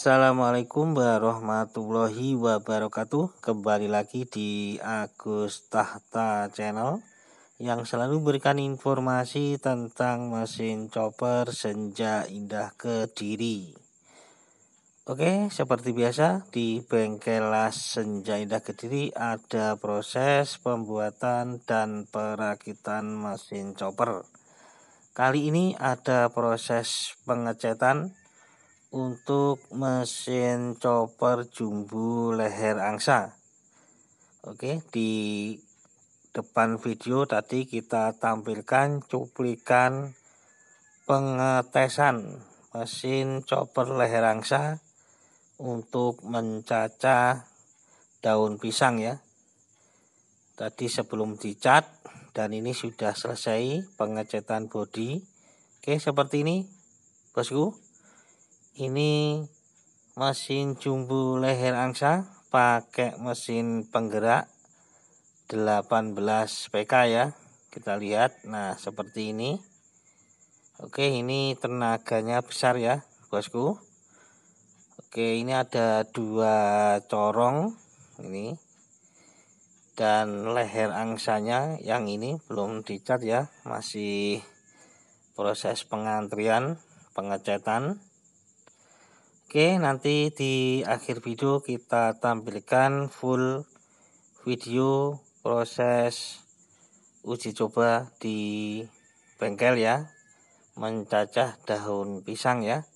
Assalamualaikum warahmatullahi wabarakatuh Kembali lagi di Agus Tahta Channel Yang selalu berikan informasi tentang mesin chopper Senja Indah Kediri Oke seperti biasa di bengkel las Senja Indah Kediri Ada proses pembuatan dan perakitan mesin chopper Kali ini ada proses pengecetan untuk mesin chopper jumbo leher angsa. Oke, di depan video tadi kita tampilkan cuplikan pengetesan mesin chopper leher angsa untuk mencacah daun pisang ya. Tadi sebelum dicat dan ini sudah selesai pengecatan bodi. Oke, seperti ini, Bosku ini mesin jumbo leher angsa pakai mesin penggerak 18 PK ya kita lihat nah seperti ini Oke ini tenaganya besar ya bosku Oke ini ada dua corong ini dan leher angsanya yang ini belum dicat ya masih proses pengantrian pengecatan. Oke, nanti di akhir video kita tampilkan full video proses uji coba di bengkel ya, mencacah daun pisang ya.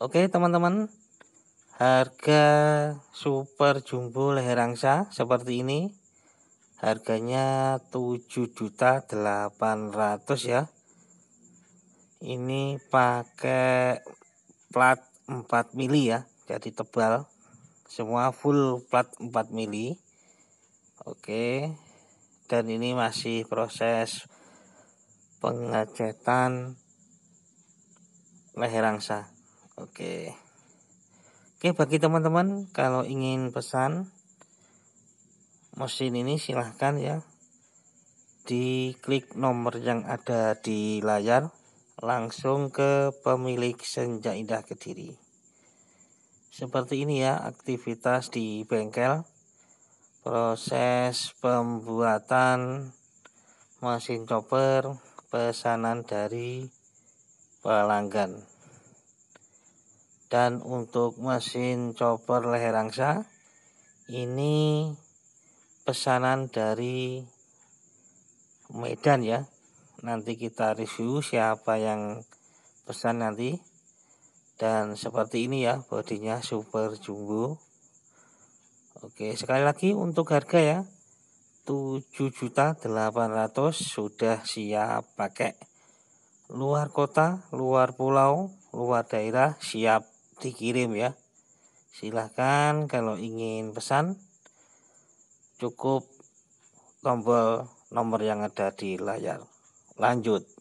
Oke, teman-teman. Harga super jumbo leher angsa seperti ini. Harganya 7.800 ya. Ini pakai plat 4 mili ya jadi tebal semua full plat 4 mili oke dan ini masih proses pengecetan leher angsa oke oke bagi teman-teman kalau ingin pesan mesin ini silahkan ya di klik nomor yang ada di layar langsung ke pemilik senja indah kediri seperti ini ya aktivitas di bengkel proses pembuatan mesin chopper pesanan dari pelanggan dan untuk mesin chopper leher angsa ini pesanan dari Medan ya nanti kita review siapa yang pesan nanti dan seperti ini ya bodinya super jumbo oke sekali lagi untuk harga ya 7.800 sudah siap pakai luar kota luar pulau luar daerah siap dikirim ya silahkan kalau ingin pesan cukup tombol nomor yang ada di layar lanjut